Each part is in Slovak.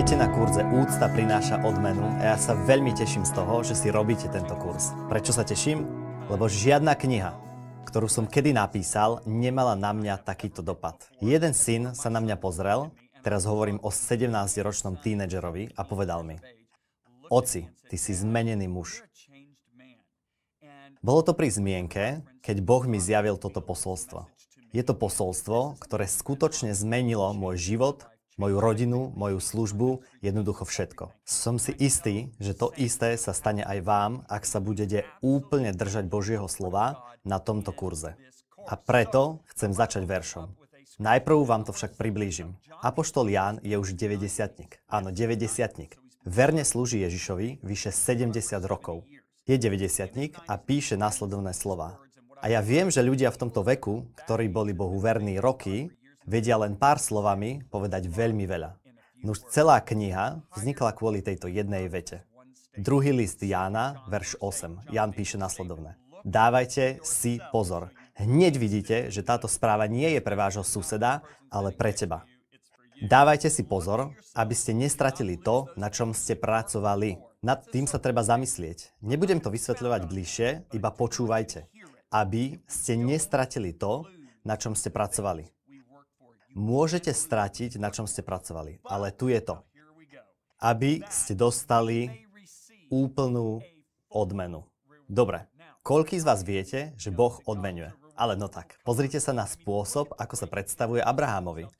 Vítajte na kurze Úcta prináša odmenu a ja sa veľmi teším z toho, že si robíte tento kurz. Prečo sa teším? Lebo žiadna kniha, ktorú som kedy napísal, nemala na mňa takýto dopad. Jeden syn sa na mňa pozrel, teraz hovorím o 17-ročnom tínedžerovi a povedal mi, Oci, ty si zmenený muž. Bolo to pri zmienke, keď Boh mi zjavil toto posolstvo. Je to posolstvo, ktoré skutočne zmenilo môj život, moju rodinu, moju službu, jednoducho všetko. Som si istý, že to isté sa stane aj vám, ak sa budete úplne držať Božieho slova na tomto kurze. A preto chcem začať veršom. Najprv vám to však priblížim. Apoštol Ján je už 90 Áno, 90 Verne slúži Ježišovi vyše 70 rokov. Je 90 a píše následovné slova. A ja viem, že ľudia v tomto veku, ktorí boli Bohu verní roky, vedia len pár slovami povedať veľmi veľa. Nuž no celá kniha vznikla kvôli tejto jednej vete. Druhý list Jána, verš 8. Ján píše nasledovne. Dávajte si pozor. Hneď vidíte, že táto správa nie je pre vášho suseda, ale pre teba. Dávajte si pozor, aby ste nestratili to, na čom ste pracovali. Nad tým sa treba zamyslieť. Nebudem to vysvetľovať bližšie, iba počúvajte. Aby ste nestratili to, na čom ste pracovali. Môžete stratiť, na čom ste pracovali, ale tu je to. Aby ste dostali úplnú odmenu. Dobre, koľký z vás viete, že Boh odmenuje? Ale no tak, pozrite sa na spôsob, ako sa predstavuje Abrahamovi.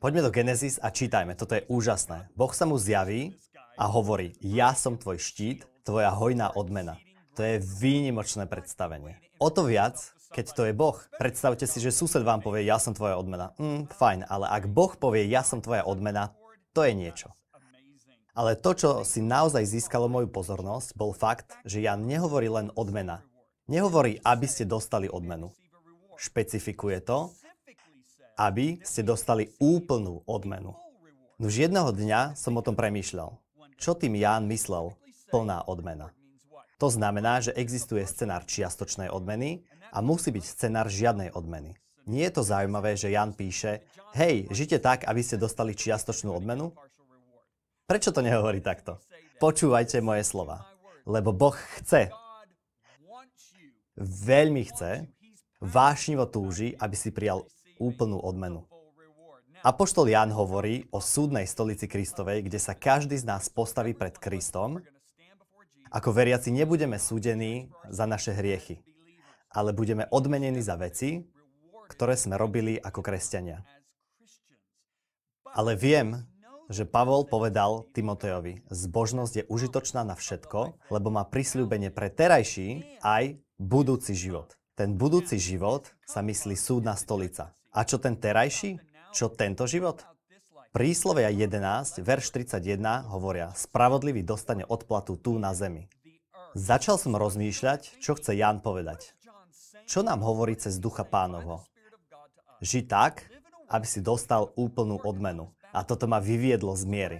Poďme do Genesis a čítajme, toto je úžasné. Boh sa mu zjaví a hovorí, ja som tvoj štít, tvoja hojná odmena. To je výnimočné predstavenie. O to viac, keď to je Boh. Predstavte si, že sused vám povie, ja som tvoja odmena. Mm, fajn, ale ak Boh povie, ja som tvoja odmena, to je niečo. Ale to, čo si naozaj získalo moju pozornosť, bol fakt, že Jan nehovorí len odmena. Nehovorí, aby ste dostali odmenu. Špecifikuje to, aby ste dostali úplnú odmenu. Už jedného dňa som o tom premýšľal. Čo tým Ján myslel? Plná odmena. To znamená, že existuje scenár čiastočnej odmeny a musí byť scenár žiadnej odmeny. Nie je to zaujímavé, že Jan píše, hej, žite tak, aby ste dostali čiastočnú odmenu? Prečo to nehovorí takto? Počúvajte moje slova. Lebo Boh chce. Veľmi chce. Vášnivo túži, aby si prijal úplnú odmenu. Apoštol Jan hovorí o súdnej stolici Kristovej, kde sa každý z nás postaví pred Kristom ako veriaci nebudeme súdení za naše hriechy, ale budeme odmenení za veci, ktoré sme robili ako kresťania. Ale viem, že Pavol povedal Timoteovi, zbožnosť je užitočná na všetko, lebo má prisľúbenie pre terajší aj budúci život. Ten budúci život sa myslí súdna stolica. A čo ten terajší? Čo tento život? Príslovia 11, verš 31 hovoria, spravodlivý dostane odplatu tu na zemi. Začal som rozmýšľať, čo chce Ján povedať. Čo nám hovorí cez ducha pánovho? Ži tak, aby si dostal úplnú odmenu. A toto ma vyviedlo z miery.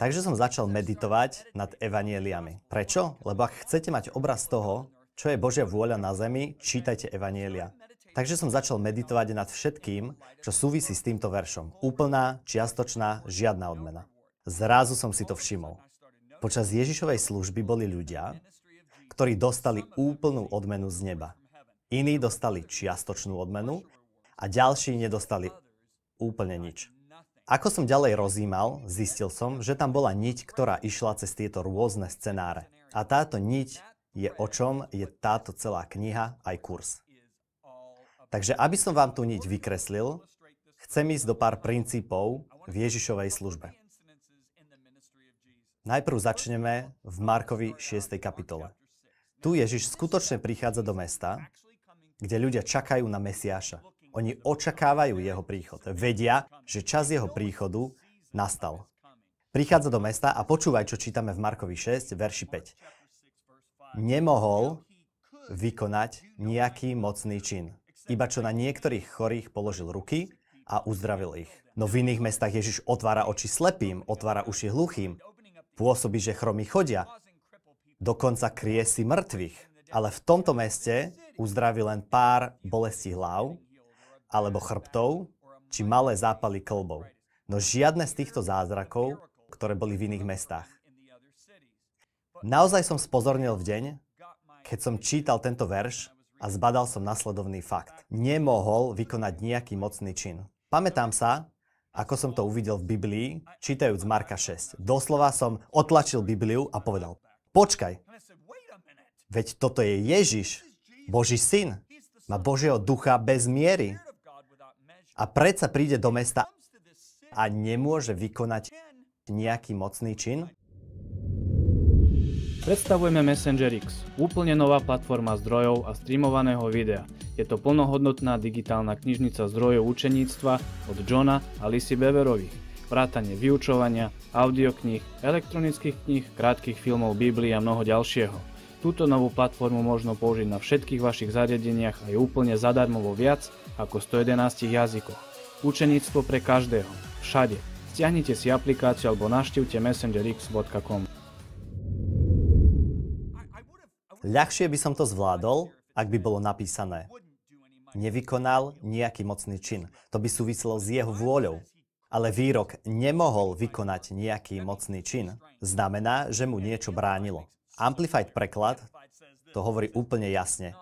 Takže som začal meditovať nad evanieliami. Prečo? Lebo ak chcete mať obraz toho, čo je Božia vôľa na zemi, čítajte evanielia. Takže som začal meditovať nad všetkým, čo súvisí s týmto veršom. Úplná, čiastočná, žiadna odmena. Zrazu som si to všimol. Počas Ježišovej služby boli ľudia, ktorí dostali úplnú odmenu z neba. Iní dostali čiastočnú odmenu a ďalší nedostali úplne nič. Ako som ďalej rozímal, zistil som, že tam bola niť, ktorá išla cez tieto rôzne scenáre. A táto niť je o čom je táto celá kniha aj kurz. Takže aby som vám tu niť vykreslil, chcem ísť do pár princípov v Ježišovej službe. Najprv začneme v Markovi 6. kapitole. Tu Ježiš skutočne prichádza do mesta, kde ľudia čakajú na Mesiáša. Oni očakávajú jeho príchod. Vedia, že čas jeho príchodu nastal. Prichádza do mesta a počúvaj, čo čítame v Markovi 6, verši 5. Nemohol vykonať nejaký mocný čin iba čo na niektorých chorých položil ruky a uzdravil ich. No v iných mestách Ježiš otvára oči slepým, otvára uši hluchým, pôsobí, že chromy chodia, dokonca kriesi mŕtvych. Ale v tomto meste uzdraví len pár bolestí hlav, alebo chrbtov, či malé zápaly klbov. No žiadne z týchto zázrakov, ktoré boli v iných mestách. Naozaj som spozornil v deň, keď som čítal tento verš, a zbadal som nasledovný fakt. Nemohol vykonať nejaký mocný čin. Pamätám sa, ako som to uvidel v Biblii, čítajúc Marka 6. Doslova som otlačil Bibliu a povedal, počkaj, veď toto je Ježiš, Boží syn, má Božieho ducha bez miery. A predsa príde do mesta a nemôže vykonať nejaký mocný čin? Predstavujeme Messenger X, úplne nová platforma zdrojov a streamovaného videa. Je to plnohodnotná digitálna knižnica zdrojov učeníctva od Johna a Lisy Beverových. Vrátanie vyučovania, audiokníh, elektronických kníh, krátkých filmov, Biblii a mnoho ďalšieho. Túto novú platformu možno použiť na všetkých vašich zariadeniach a je úplne zadarmo vo viac ako 111 jazykoch. Učeníctvo pre každého, všade. Stiahnite si aplikáciu alebo naštívte messengerx.com. Ľahšie by som to zvládol, ak by bolo napísané. Nevykonal nejaký mocný čin. To by súviselo s jeho vôľou. Ale výrok nemohol vykonať nejaký mocný čin znamená, že mu niečo bránilo. Amplified preklad to hovorí úplne jasne.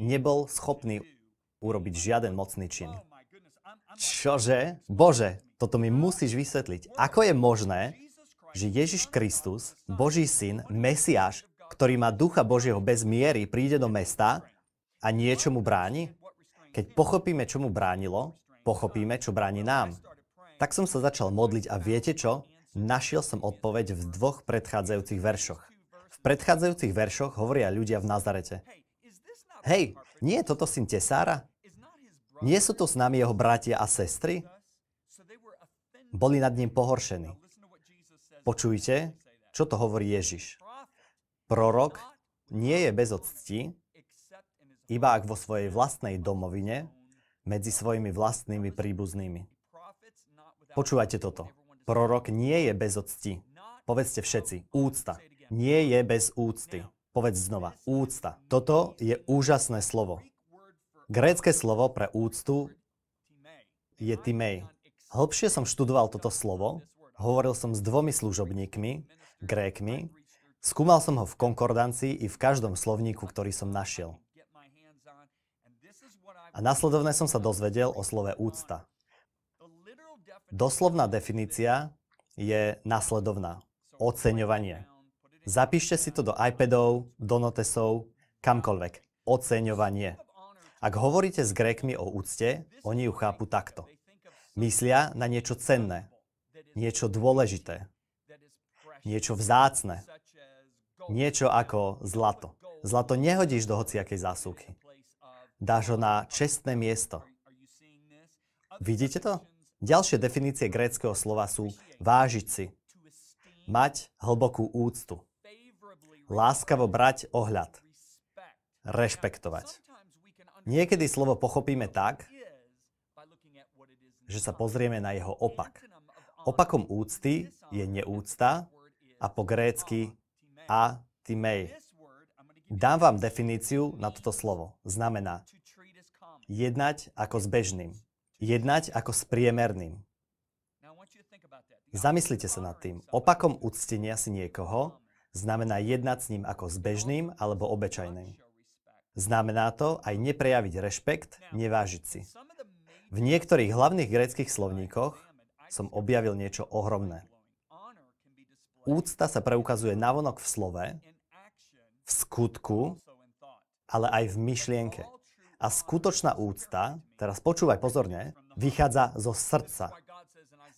Nebol schopný urobiť žiaden mocný čin. Čože? Bože, toto mi musíš vysvetliť. Ako je možné, že Ježiš Kristus, Boží syn, Mesiáš, ktorý má ducha Božieho bez miery, príde do mesta a niečo mu bráni? Keď pochopíme, čo mu bránilo, pochopíme, čo bráni nám. Tak som sa začal modliť a viete čo? Našiel som odpoveď v dvoch predchádzajúcich veršoch. V predchádzajúcich veršoch hovoria ľudia v Nazarete. Hej, nie je toto syn Tesára? Nie sú to s nami jeho bratia a sestry? Boli nad ním pohoršení. Počujte, čo to hovorí Ježiš. Prorok nie je bez octi, iba ak vo svojej vlastnej domovine, medzi svojimi vlastnými príbuznými. Počúvajte toto. Prorok nie je bez octi. Povedzte všetci, úcta. Nie je bez úcty. Povedz znova, úcta. Toto je úžasné slovo. Grécké slovo pre úctu je timej. Hlbšie som študoval toto slovo, hovoril som s dvomi služobníkmi, grékmi, Skúmal som ho v konkordancii i v každom slovníku, ktorý som našiel. A nasledovne som sa dozvedel o slove úcta. Doslovná definícia je nasledovná. Oceňovanie. Zapíšte si to do iPadov, do notesov, kamkoľvek. Oceňovanie. Ak hovoríte s Grékmi o úcte, oni ju chápu takto. Myslia na niečo cenné, niečo dôležité, niečo vzácne, Niečo ako zlato. Zlato nehodíš do hociakej zásuvky. Dáš ho na čestné miesto. Vidíte to? Ďalšie definície gréckého slova sú vážiť si, mať hlbokú úctu, láskavo brať ohľad, rešpektovať. Niekedy slovo pochopíme tak, že sa pozrieme na jeho opak. Opakom úcty je neúcta a po grécky a Timej. Dám vám definíciu na toto slovo. Znamená jednať ako s bežným, jednať ako s priemerným. Zamyslite sa nad tým. Opakom uctenia si niekoho znamená jednať s ním ako s bežným alebo obečajným. Znamená to aj neprejaviť rešpekt, nevážiť si. V niektorých hlavných gréckych slovníkoch som objavil niečo ohromné. Úcta sa preukazuje navonok v slove, v skutku, ale aj v myšlienke. A skutočná úcta, teraz počúvaj pozorne, vychádza zo srdca.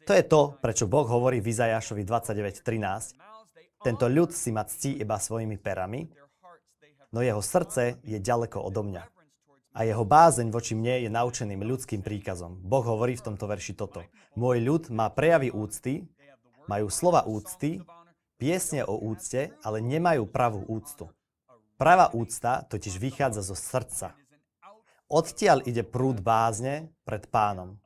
To je to, prečo Boh hovorí v Izajašovi 29.13. Tento ľud si ma ctí iba svojimi perami, no jeho srdce je ďaleko odo mňa. A jeho bázeň voči mne je naučeným ľudským príkazom. Boh hovorí v tomto verši toto. Môj ľud má prejavy úcty, majú slova úcty, piesne o úcte, ale nemajú pravú úctu. Pravá úcta totiž vychádza zo srdca. Odtiaľ ide prúd bázne pred pánom.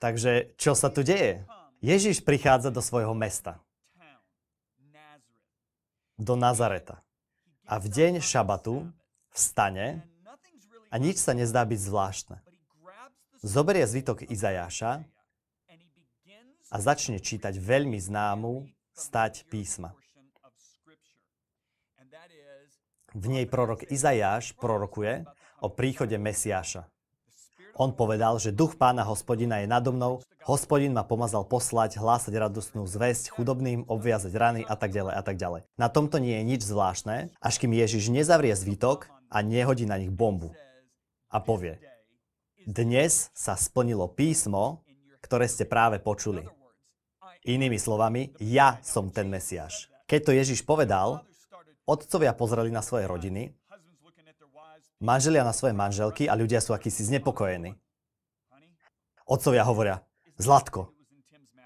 Takže čo sa tu deje? Ježiš prichádza do svojho mesta, do Nazareta. A v deň šabatu vstane a nič sa nezdá byť zvláštne. Zoberie zvitok Izajaša a začne čítať veľmi známu stať písma. V nej prorok Izajáš prorokuje o príchode Mesiáša. On povedal, že duch pána hospodina je nado mnou, hospodin ma pomazal poslať, hlásať radostnú zväzť chudobným, obviazať rany a tak ďalej a tak ďalej. Na tomto nie je nič zvláštne, až kým Ježiš nezavrie zvitok a nehodí na nich bombu. A povie, dnes sa splnilo písmo, ktoré ste práve počuli. Inými slovami, ja som ten Mesiáš. Keď to Ježiš povedal, otcovia pozreli na svoje rodiny, manželia na svoje manželky a ľudia sú akýsi znepokojení. Otcovia hovoria, Zlatko,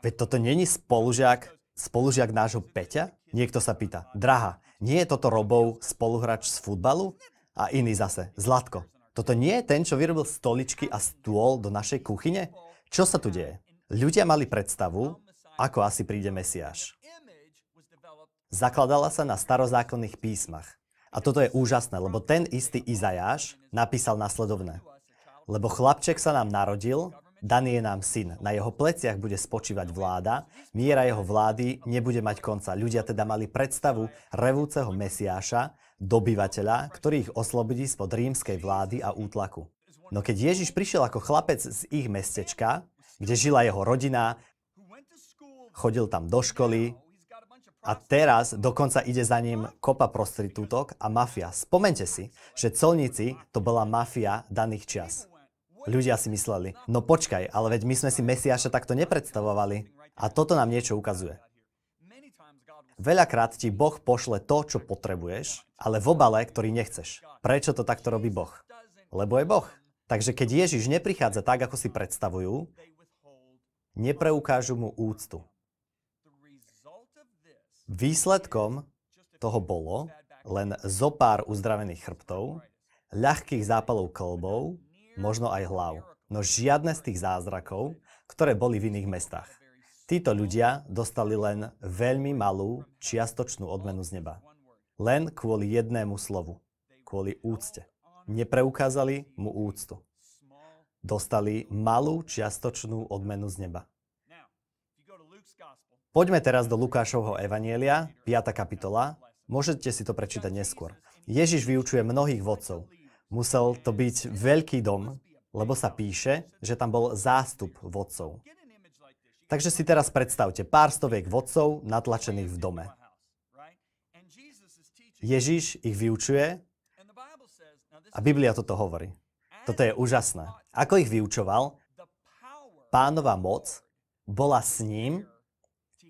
veď toto není spolužiak, spolužiak nášho Peťa? Niekto sa pýta, Draha, nie je toto Robov spoluhráč z futbalu? A iný zase, Zlatko, toto nie je ten, čo vyrobil stoličky a stôl do našej kuchyne? Čo sa tu deje? Ľudia mali predstavu, ako asi príde Mesiáš. Zakladala sa na starozákonných písmach. A toto je úžasné, lebo ten istý Izajáš napísal nasledovné. Lebo chlapček sa nám narodil, daný je nám syn, na jeho pleciach bude spočívať vláda, miera jeho vlády nebude mať konca. Ľudia teda mali predstavu revúceho Mesiáša, dobyvateľa, ktorý ich oslobodí spod rímskej vlády a útlaku. No keď Ježiš prišiel ako chlapec z ich mestečka, kde žila jeho rodina, chodil tam do školy a teraz dokonca ide za ním kopa prostitútok a mafia. Spomente si, že colníci to bola mafia daných čias. Ľudia si mysleli, no počkaj, ale veď my sme si Mesiáša takto nepredstavovali. A toto nám niečo ukazuje. Veľakrát ti Boh pošle to, čo potrebuješ, ale v obale, ktorý nechceš. Prečo to takto robí Boh? Lebo je Boh. Takže keď Ježiš neprichádza tak, ako si predstavujú, nepreukážu mu úctu. Výsledkom toho bolo len zo pár uzdravených chrbtov, ľahkých zápalov klbov, možno aj hlav, no žiadne z tých zázrakov, ktoré boli v iných mestách. Títo ľudia dostali len veľmi malú čiastočnú odmenu z neba. Len kvôli jednému slovu, kvôli úcte. Nepreukázali mu úctu. Dostali malú čiastočnú odmenu z neba. Poďme teraz do Lukášovho Evanielia, 5. kapitola. Môžete si to prečítať neskôr. Ježiš vyučuje mnohých vodcov. Musel to byť veľký dom, lebo sa píše, že tam bol zástup vodcov. Takže si teraz predstavte pár stoviek vodcov natlačených v dome. Ježiš ich vyučuje a Biblia toto hovorí. Toto je úžasné. Ako ich vyučoval, pánova moc bola s ním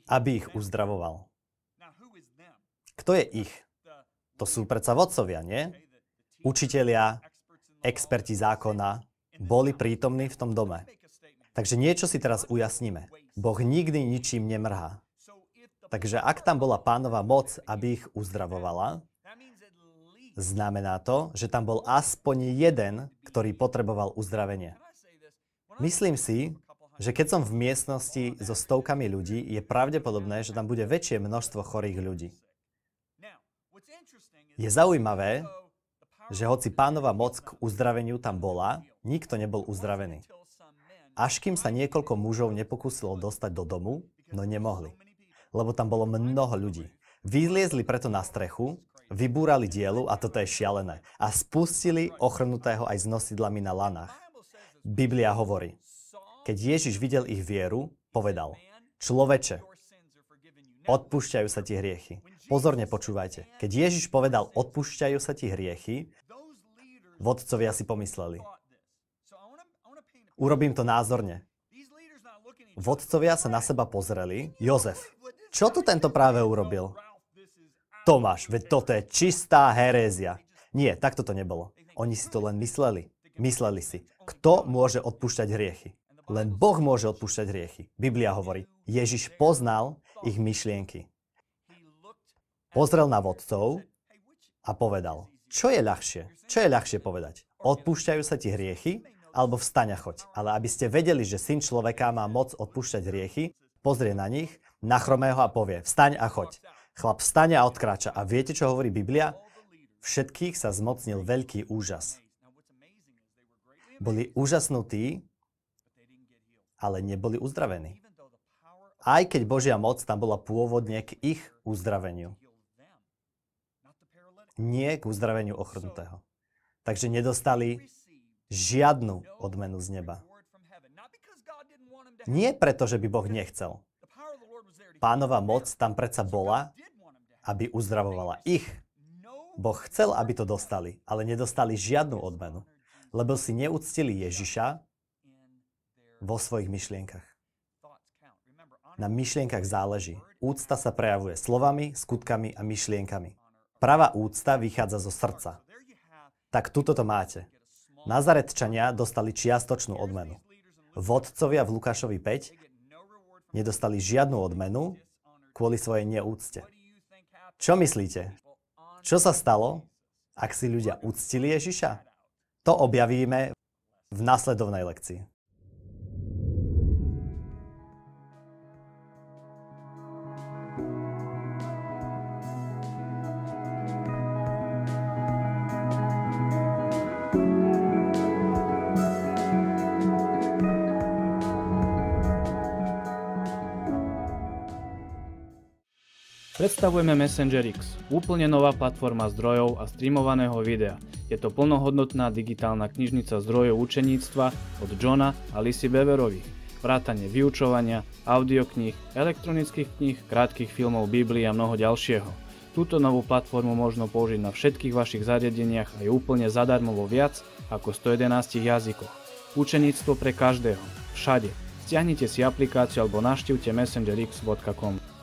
aby ich uzdravoval. Kto je ich? To sú predsa vodcovia, nie? Učitelia, experti zákona boli prítomní v tom dome. Takže niečo si teraz no ujasníme. Boh nikdy ničím nemrhá. Takže ak tam bola pánova moc, aby ich uzdravovala, znamená to, že tam bol aspoň jeden, ktorý potreboval uzdravenie. Myslím si, že keď som v miestnosti so stovkami ľudí, je pravdepodobné, že tam bude väčšie množstvo chorých ľudí. Je zaujímavé, že hoci pánova moc k uzdraveniu tam bola, nikto nebol uzdravený. Až kým sa niekoľko mužov nepokúsilo dostať do domu, no nemohli. Lebo tam bolo mnoho ľudí. Vyliezli preto na strechu, vybúrali dielu, a toto je šialené, a spustili ochrnutého aj s nosidlami na lanách. Biblia hovorí, keď Ježiš videl ich vieru, povedal, človeče, odpúšťajú sa ti hriechy. Pozorne počúvajte. Keď Ježiš povedal, odpúšťajú sa ti hriechy, vodcovia si pomysleli. Urobím to názorne. Vodcovia sa na seba pozreli. Jozef, čo tu tento práve urobil? Tomáš, veď toto je čistá herézia. Nie, takto to nebolo. Oni si to len mysleli. Mysleli si, kto môže odpúšťať hriechy. Len Boh môže odpúšťať hriechy. Biblia hovorí, Ježiš poznal ich myšlienky. Pozrel na vodcov a povedal, čo je ľahšie? Čo je ľahšie povedať? Odpúšťajú sa ti hriechy? Alebo vstaň a choď. Ale aby ste vedeli, že syn človeka má moc odpúšťať hriechy, pozrie na nich, na chromého a povie, vstaň a choď. Chlap vstane a odkráča. A viete, čo hovorí Biblia? Všetkých sa zmocnil veľký úžas. Boli úžasnutí, ale neboli uzdravení. Aj keď Božia moc tam bola pôvodne k ich uzdraveniu. Nie k uzdraveniu ochrnutého. Takže nedostali žiadnu odmenu z neba. Nie preto, že by Boh nechcel. Pánova moc tam predsa bola, aby uzdravovala ich. Boh chcel, aby to dostali, ale nedostali žiadnu odmenu, lebo si neúctili Ježiša, vo svojich myšlienkach. Na myšlienkach záleží. Úcta sa prejavuje slovami, skutkami a myšlienkami. Pravá úcta vychádza zo srdca. Tak tuto to máte. Nazaretčania dostali čiastočnú odmenu. Vodcovia v Lukášovi 5 no nedostali žiadnu odmenu kvôli svojej neúcte. Čo myslíte? Čo sa stalo, ak si ľudia úctili Ježiša? To objavíme v následovnej lekcii. Predstavujeme Messenger X, úplne nová platforma zdrojov a streamovaného videa. Je to plnohodnotná digitálna knižnica zdrojov učeníctva od Johna a Lisy Beverovi. Vrátanie vyučovania, audiokníh, elektronických kníh, krátkých filmov, Biblii a mnoho ďalšieho. Túto novú platformu možno použiť na všetkých vašich zariadeniach aj úplne zadarmo vo viac ako 111 jazykoch. Učeníctvo pre každého, všade. Stiahnite si aplikáciu alebo naštívte messengerx.com.